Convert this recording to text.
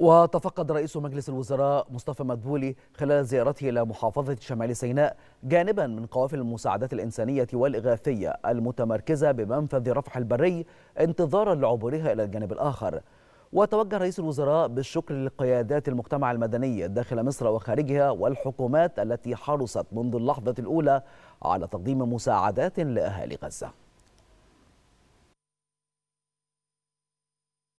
وتفقد رئيس مجلس الوزراء مصطفى مدبولي خلال زيارته إلى محافظة شمال سيناء جانبا من قوافل المساعدات الإنسانية والإغاثية المتمركزة بمنفذ رفح البري انتظارا لعبورها إلى الجانب الآخر وتوجه رئيس الوزراء بالشكر لقيادات المجتمع المدني داخل مصر وخارجها والحكومات التي حرصت منذ اللحظة الأولى على تقديم مساعدات لأهالي غزة